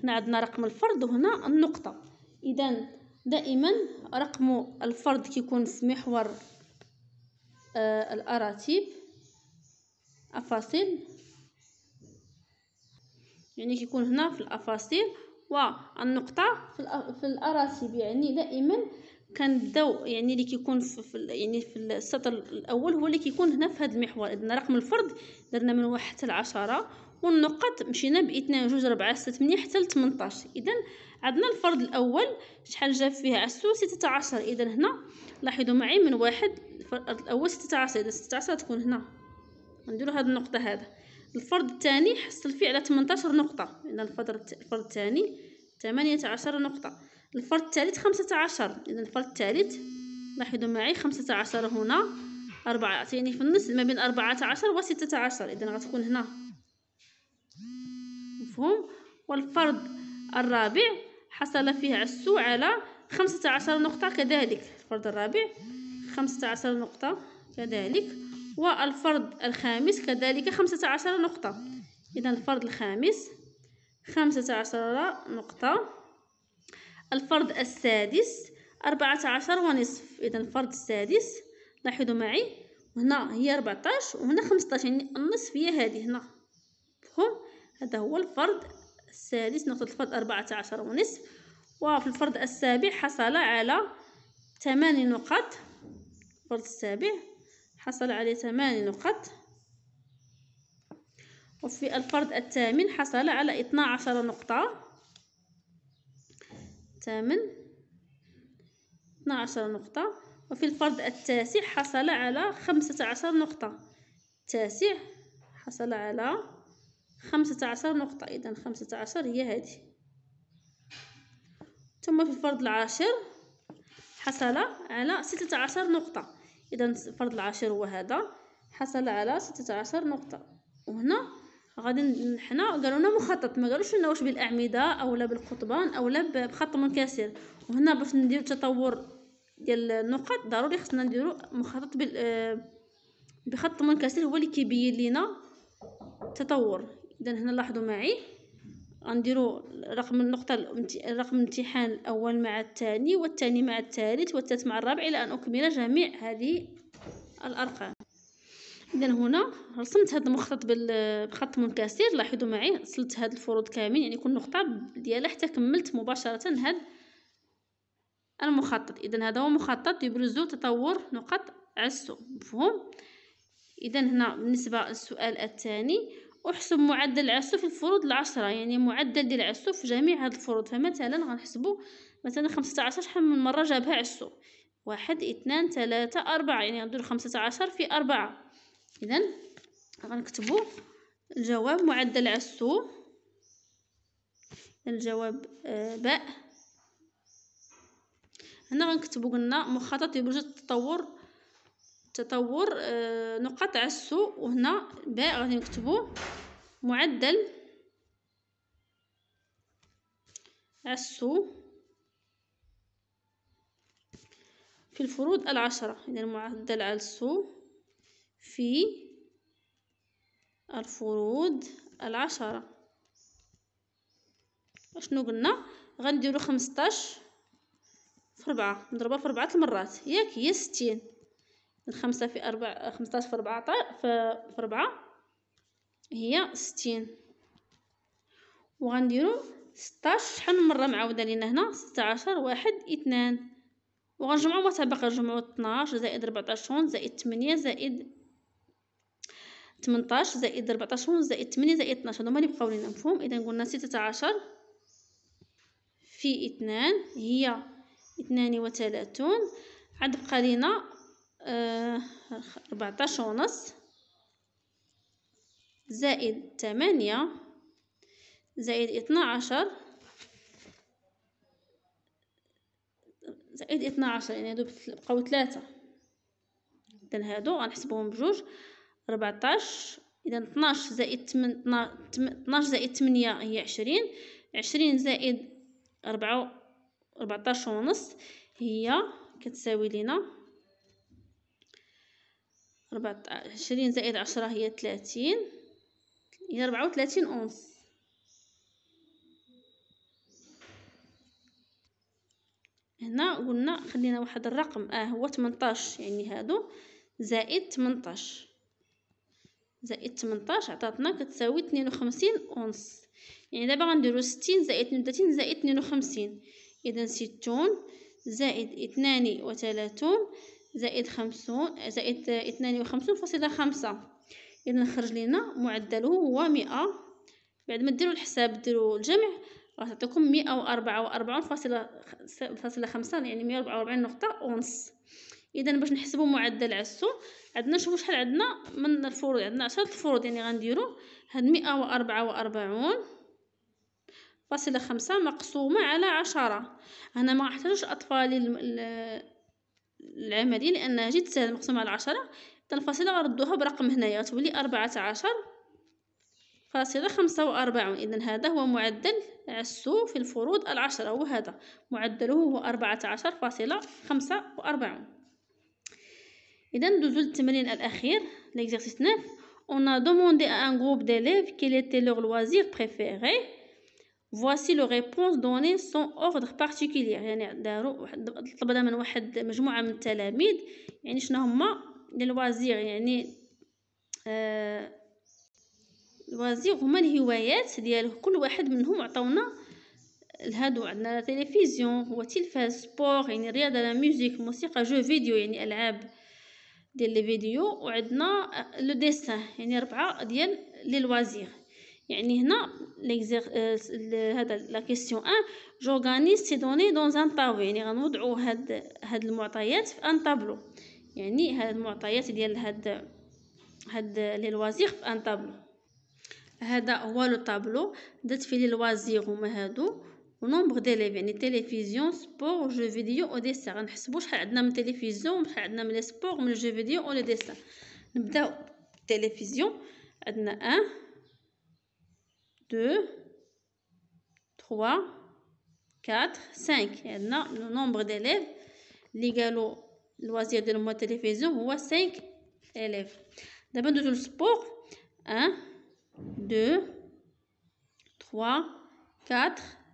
هنا عندنا رقم الفرد وهنا النقطة إذا دائما رقم الفرد كيكون في محور آه الأراتيب أفاصيل يعني كيكون هنا في الأفاصيل والنقطة في الأراتيب يعني دائما كان الضوء يعني اللي كيكون في يعني في السطر الاول هو اللي كيكون هنا في هذا المحور درنا رقم الفرد درنا من واحد حتى لعشرة والنقط مشينا 2 جوج ربعة ستة 8 حتى لتمنطاش اذا عندنا الفرد الاول شحال جاب فيه عسو ستة عشر اذا هنا لاحظوا معي من واحد الفرد الاول ستة عشر اذا ستة عشر تكون هنا نديرو هذه النقطة هذا الفرد الثاني حصل فيه على تمنطاشر نقطة اذا الفرد الثاني 18 عشر نقطة الفرد الثالث خمسة عشر إذا الفرد الثالث لاحظوا معي خمسة عشر هنا أربعة يعني في النص ما بين أربعة عشر وستة عشر إذا غتكون هنا مفهوم والفرد الرابع حصل فيه عسو على خمسة عشر نقطة كذلك الفرد الرابع خمسة عشر نقطة كذلك والفرد الخامس كذلك خمسة عشر نقطة إذا الفرد الخامس خمسة عشر نقطة الفرض السادس أربعة عشر ونصف إذا الفرض السادس لاحظوا معي هنا هي أربعتاش وهنا خمسطاش يعني النصف هي هذه هنا مفهوم هذا هو الفرض السادس نقطة الفرض أربعة عشر ونصف وفي الفرض السابع حصل على ثمان نقط الفرض السابع حصل على ثمان نقط وفي الفرض الثامن حصل على اثنا عشر نقطة الثامن 12 نقطة وفي الفرض التاسع حصل على خمسة عشر نقطة التاسع حصل على خمسة عشر نقطة إذا خمسة عشر هي هذه ثم في الفرض العاشر حصل على ستة عشر نقطة إذا الفرض العاشر هو هذا حصل على ستة عشر نقطة وهنا غادي حنا قالوا لنا مخطط ما قالوش لنا واش بالاعمده اولا بالقطبان اولا بخط منكسر وهنا باش نديرو تطور ديال النقط ضروري خصنا نديرو مخطط بال آه، بخط منكسر هو اللي كيبين لينا التطور اذا هنا لاحظوا معي غنديرو رقم النقطه رقم الامتحان الاول مع الثاني والثاني مع الثالث والثالث مع الرابع الى ان اكمل جميع هذه الارقام اذا هنا رسمت هذا المخطط بخط منكسر لاحظوا معي صلت هاد الفروض كامل يعني كل نقطه ديالها حتى كملت مباشره هاد المخطط اذا هذا هو مخطط يبرزو تطور نقط عسو مفهوم اذا هنا بالنسبه للسؤال الثاني احسب معدل العسو في الفروض العشرة يعني معدل ديال العسو في جميع هاد الفروض فمثلا غنحسبو مثلا 15 شحال من مره جابها عسو واحد اثنان ثلاثة أربعة يعني خمسة عشر في أربعة اذا غنكتبوا الجواب معدل عسو الجواب آه، باء هنا غنكتبوا قلنا مخطط لبرج التطور تطور آه، نقاط عسو وهنا باء غادي نكتبوا معدل عسو في الفروض العشرة إذا معدل عسو في الفروض العشرة شنو قلنا غنديرو خمسطاش في ربعة نضربها في ربعة المرات ياك هي ستين خمسة في أربعة خمسطاش في ربعة في, ربعة هي ستين وغنديرو ستاش شحال من مرة معاودة لينا هنا ستة عشر واحد اثنان وغنجمعو ما تبقى نجمعو طناش زائد ربعطاش زائد تمنية زائد تمنطاش زائد ربعطاش ونص زائد تمنية زائد اتناش هدوما لي بقاو لينا مفهوم إذا قلنا ستة عشر في اتنان هي اتنان وتلاتون عاد بقا لينا آه، ربعطاش ونص زائد تمانية زائد اتنا عشر زائد اتنا عشر يعني هادو بقاو تلاتة إذا هادو غنحسبوهم بجوج ربعتاش إذا اثناش زائد تمن اثناش زائد تمنية هي عشرين عشرين زائد أربعة ربعتاش ونص هي كتساوي لينا لنا عشرين زائد عشرة هي تلاتين هي ربعة وتلاتين أونص هنا قلنا خلينا واحد الرقم اه هو تمنطاش يعني هادو زائد تمنطاش زائد 18 عطاتنا كتساوي 52 اونص يعني دابا غنديرو 60 زائد 32 زائد 52 اذا 60 زائد 32 زائد 50 زائد 52 فاصلة 5 اذا خرج لينا معدله هو 100 بعد ما ديروا الحساب ديروا الجمع راه تعطيكم 144.5 يعني 144 نقطة اونص اذا باش نحسبوا معدل عسو عندنا شوفوا شحال عندنا من الفروض عندنا 10 الفروض يعني غنديروا هاد 144 فاصله 5 مقسومه على 10 هنا ما احتاجش اطفالي العمليه لانها جد سهله مقسومه على 10 حتى الفاصله غنردوها برقم هنايا تولي 14 فاصلة خمسة وأربعون إذا هذا هو معدل عسو في الفروض العشرة وهذا معدله هو أربعة عشر فاصلة خمسة وأربعون اذا ندوزو للتمرين الاخير ليكزيرسيس 9 on a demandé à un groupe d'élèves quel était leur loisir préféré voici les réponses données sans ordre particulier يعني داروا طلبنا من واحد مجموعه من التلاميذ يعني شنو هما الوازير يعني آه، الوزير الوازير هما الهوايات ديالو كل واحد منهم عطاونا لهادو عندنا لا تلفزيون هو تلفاز سبور يعني رياضه لا ميوزيك موسيقى جو فيديو يعني العاب ديال لي فيديو وعندنا آه، لو ديسان يعني ربعة ديال لي لوازير يعني هنا آه، هذا لا كيسيون 1 جورغانيز سي دوني دون ان طابلو يعني غنوضعوا هاد هاد المعطيات في ان طابلو يعني هاد المعطيات ديال هاد هاد لي لوازير في ان طابلو هذا هو لو طابلو درت فيه لي لوازير هما هادو Le nombre d'élèves est télévisions Il y a la télévision, sport, le jeu vidéo, le dessin. Il y a la télévision, le sport, le jeu vidéo, le dessin. Il y a la télévision, 1, 2, 3, 4, 5. Il le nombre d'élèves qui loisirs de la télévision, on voit 5 élèves. Il le sport, 1, 2, 3, 4, 5.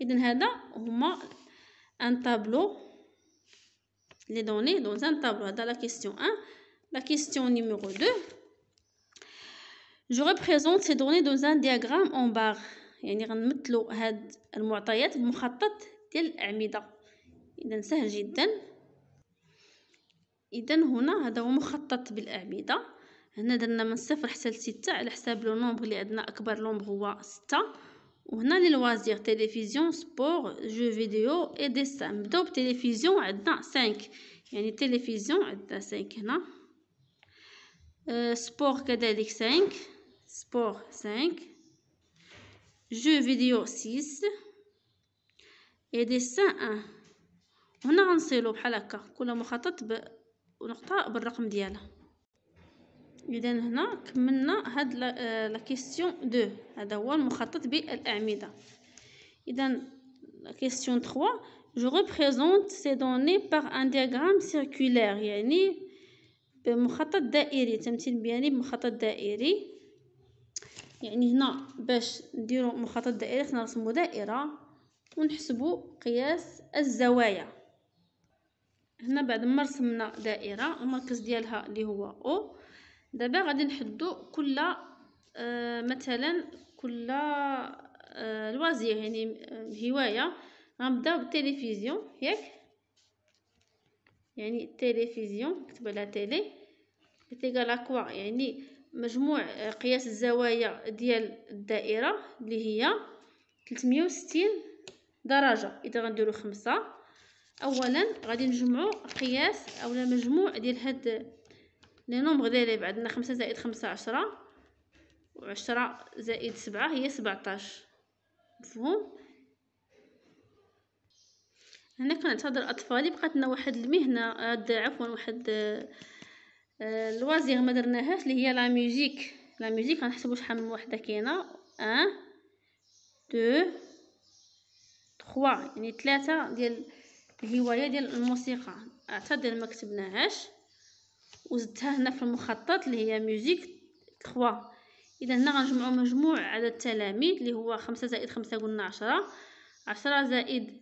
اذا هذا هما ان طابلو لي دوني دون ان طابلو هذا لا كيسيون 1 لا كيسيون نيميرو 2 جو ريبريزونت سي دوني دون ان دياغرام اون بار يعني غنمثلو هاد المعطيات بمخطط ديال الاعمده اذا سهل جدا اذا هنا هذا هو مخطط بالاعمده هنا درنا من صفر حتى لستة على حساب لو نومبر اللي عندنا اكبر لومبر هو ستة On a les loisirs, télévision, sport, jeux vidéo et dessin. Donc, télévision, à 5. une télévision, à 5. Euh, sport, cest 5. Sport, 5. Jeux vidéo, 6. Et dessin, 1. On a un on a un اذا هنا كملنا هاد لا كيسيون آه، دو هذا هو المخطط بالاعمده اذا كيسيون 3 جو ريبريزونت سي دوني بار ان diagramme سيركولير يعني بمخطط دائري تمثيل بياني بمخطط دائري يعني هنا باش نديرو مخطط دائري خصنا نرسمو دائره ونحسبو قياس الزوايا هنا بعد ما رسمنا دائره المركز ديالها اللي هو او دابا غادي نحدو كل آه مثلا كل آه يعني آه، هوايه غنبداو بالتلفزيون ياك يعني التلفزيون نكتب على تيلي بتيغال اكوا يعني مجموع آه، قياس الزوايا ديال الدائره اللي هي 360 درجه اذا غنديرو خمسة اولا غادي نجمعو قياس اولا مجموع ديال هاد لي نومبغ ديالي عندنا خمسة زائد خمسة عشرة وعشرة زائد سبعة هي سبعتاش مفهوم هنا كنعتذر اطفالي بقاتنا واحد المهنه هاد عفوا واحد الوازير آه، ما درناهاش اللي هي لا ميوزيك لا ميوزيك غنحسبو شحال من وحده كاينه 1 2 3 يعني ثلاثه ديال الهوايه ديال الموسيقى اعتذر ما كتبناهاش وزدتها هنا في المخطط اللي هي ميوزيك 3 اذا هنا غنجمعوا مجموع عدد التلاميذ اللي هو خمسة زائد خمسة قلنا عشرة عشرة زائد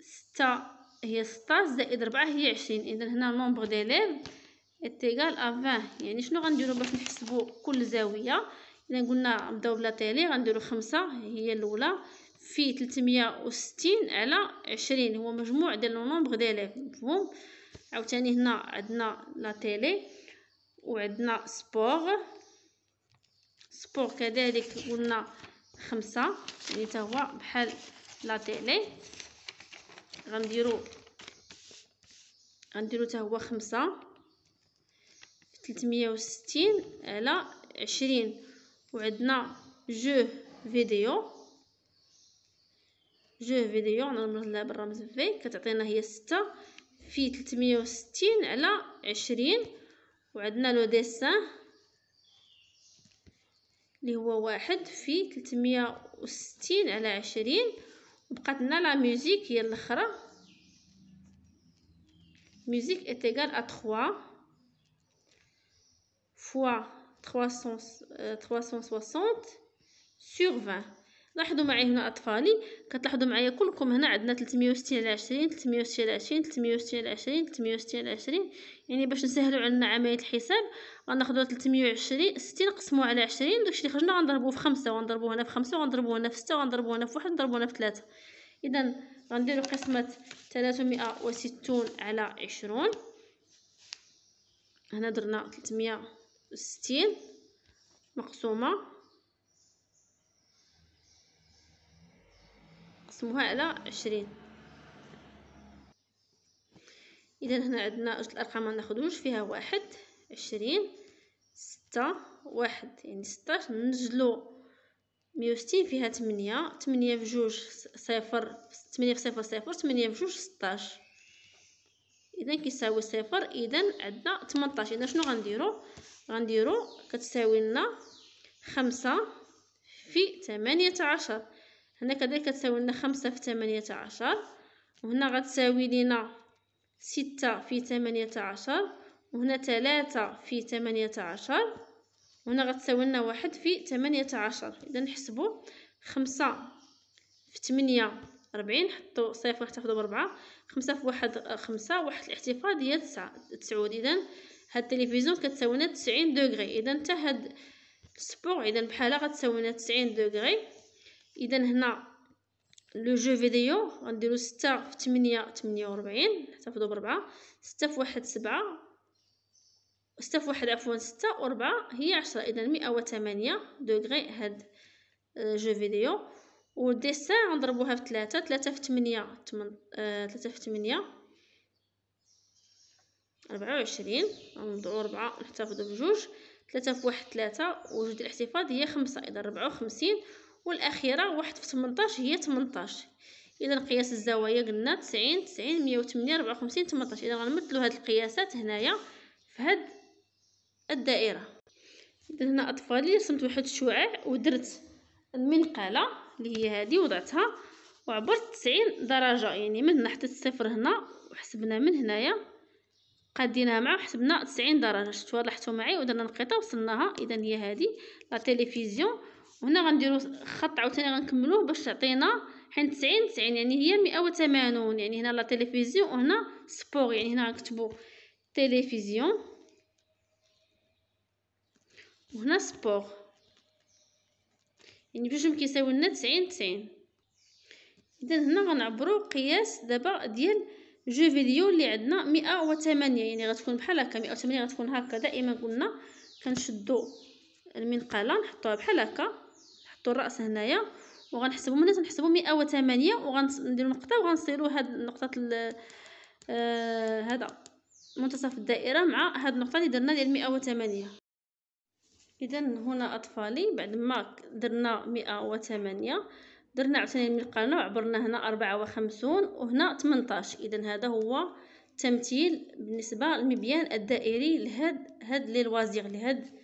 ستة هي 16 زائد ربعة هي عشرين اذا هنا نومبر ديليف اتيكال 20 يعني شنو غنديرو باش نحسبو كل زاويه اذا قلنا نبداو بلا تالي غنديرو خمسة هي الاولى في 360 على 20 هو مجموع ديال لو نومبر ديليف مفهوم عاوتاني هنا عندنا لا تيلي وعندنا سبور سبور كذلك قلنا خمسة يعني تا هو بحال لا تيلي غنديرو غنديرو تا هو خمسة تلتمية وستين على عشرين وعندنا جو فيديو جو فيديو نرمز لها بالرمز في كتعطينا هي ستة تلتمية 360 على 20 وعندنا لو ديسان اللي هو واحد في 360 على 20 وبقات لنا لا ميوزيك هي الاخرى ميوزيك اتيغال ا 3 فوا 360 سور 20 لاحظوا معي هنا اطفالي كتلاحظوا معايا كلكم هنا عندنا 360 على 20 360 على 20 360 على 20 360 على 20 يعني باش نسهلوا علينا عمليه الحساب غناخذوا 320 60 نقسموا على 20 داكشي اللي خرجنا غنضربوه في 5 وغنضربوه هنا في 5 وغنضربوه هنا في 6 وغنضربوه هنا في 1 وغنضربوه هنا في 3 اذا غنديروا قسمه 360 على 20 هنا درنا 360 مقسومه نقسموها على عشرين اذا هنا عندنا جوج الارقام ما ناخذوش فيها واحد عشرين ستة واحد يعني ستاش نزلو مية وستين فيها تمنية تمنية في جوج صفر تمنية في صفر صفر تمنية في جوج ستاش اذا كيساوي صفر اذا عندنا تمنطاش اذا شنو غنديرو غنديرو كتساوي لنا خمسة في تمانية عشر هنا كذلك كتساوي لنا خمسة في ثمانية عشر وهنا غتساوي لينا ستة في ثمانية عشر وهنا ثلاثة في ثمانية عشر وهنا غتساوي لنا واحد في ثمانية عشر إذا نحسبو خمسة في ثمانية ربعين حطو صفر نحتفظو بربعة خمسة في واحد خمسة واحد الاحتفاظ هي تسعة تسعود إذا هاد التلفزيون كتساوي لنا تسعين دوغري إذا تا هاد السبور إذا بحالا غتساوي لنا تسعين دوغري اذا هنا لو جو فيديو غنديرو ستة في تمنية تمنية وربعين نحتفظو بربعة ستة في واحد سبعة ستة في واحد عفوا ستة وربعة هي عشرة اذا مئة دوغري هاد آه، جو فيديو ديسان غنضربوها في 3 3 في تمنية تمن... آه، في تمنية ربعة وعشرين 4 ربعة نحتفظو بجوج 3 في واحد ثلاثة وجوج الاحتفاظ هي خمسة اذا ربعة وخمسين والاخيره واحد في 18 هي 18 اذا قياس الزوايا قلنا 90 90 108 54 18 اذا غنمثلوا هاد القياسات هنايا في هاد الدائره اذا هنا اطفالي رسمت واحد الشعاع ودرت المنقاله اللي هي هذه وضعتها وعبرت 90 درجه يعني من هنا حتى الصفر هنا وحسبنا من هنايا قديناها معاه وحسبنا 90 درجه شفتوا لاحظتوا معي ودرنا نقيطه وصلناها اذا هي هذه لا تيليفزيون وهنا غنديرو خط عاوتاني غنكملوه باش تعطينا حين تسعين تسعين يعني هي مئة وثمانون يعني هنا لا تيليفزيون وهنا سبور يعني هنا غنكتبو تيليفزيون وهنا سبور يعني بجوج كيساوي لنا تسعين تسعين اذا هنا غنعبرو قياس دابا ديال جو فيديو اللي عندنا مئة وثمانية يعني غتكون بحال هكا مئة وثمانية غتكون هكا دائما قلنا كنشدو المنقله نحطوها بحال هكا نحطو الراس هنايا وغنحسبوا من مئة 108 وغنديرو نقطه وغنصيرو هاد نقطه آه هذا منتصف الدائره مع هاد النقطه اللي درنا ديال 108 اذا هنا اطفالي بعد ما درنا 108 درنا عاوتاني من القناه وعبرنا هنا 54 وهنا 18 اذا هذا هو تمثيل بالنسبه للمبيان الدائري لهاد هاد لي لوازير لهاد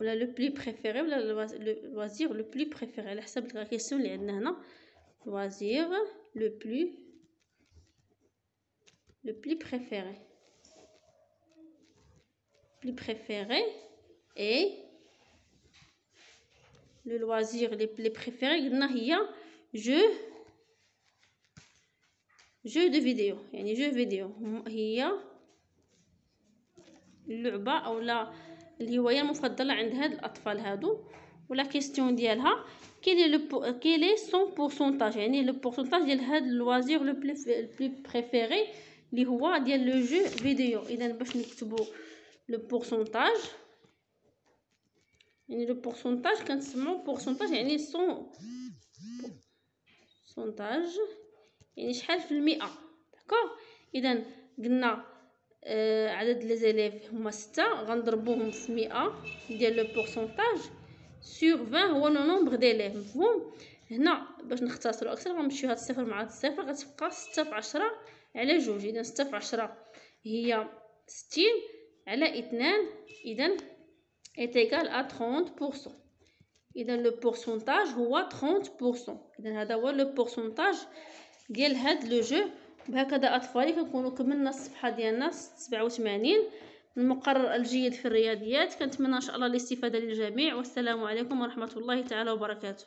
le plus préféré le loisir le plus préféré la simple question le loisir le plus le plus préféré plus préféré et le loisir le plus préféré il y jeu jeu de vidéo il y a vidéo il y a le bas ou la est le pour La question est quel est son pourcentage le pourcentage loisir le plus est le jeu vidéo le pourcentage le pourcentage c'est pourcentage pourcentage D'accord آه عدد لي زيليف هما ستة غنضربوهم في مئة ديال لو بورسونتاج سور فان هو لو نومبر ديليف مفهوم هنا باش نختصرو اكثر غنمشيو هاد الصفر مع هاد الصفر غتبقى ستة في عشرة على جوج اذا ستة في عشرة هي ستين على اثنان اذا إتيكال ا تخونت بورسون اذا لو بورسونتاج هو تخونت بورسون اذا هذا هو لو بورسونتاج ديال هاد لو جو بهكذا اطفالي كنكونو كملنا الصفحه ديالنا سبعة وثمانين المقرر الجيد في الرياضيات كنتمنى ان شاء الله الاستفاده للجميع والسلام عليكم ورحمه الله تعالى وبركاته